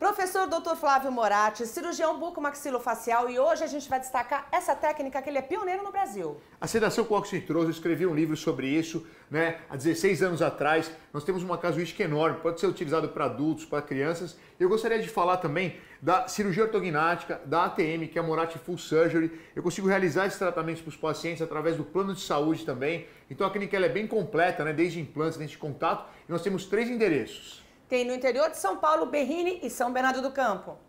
Professor Dr. Flávio Moratti, cirurgião bucomaxilofacial, e hoje a gente vai destacar essa técnica que ele é pioneiro no Brasil. A sedação com oxitroso, eu escrevi um livro sobre isso, né? Há 16 anos atrás, nós temos uma casuística enorme, pode ser utilizado para adultos, para crianças. Eu gostaria de falar também da cirurgia ortognática, da ATM, que é a Moratti Full Surgery. Eu consigo realizar esses tratamentos para os pacientes através do plano de saúde também. Então a clínica é bem completa, né? Desde implantes, desde contato. E nós temos três endereços. Tem no interior de São Paulo, Berrini e São Bernardo do Campo.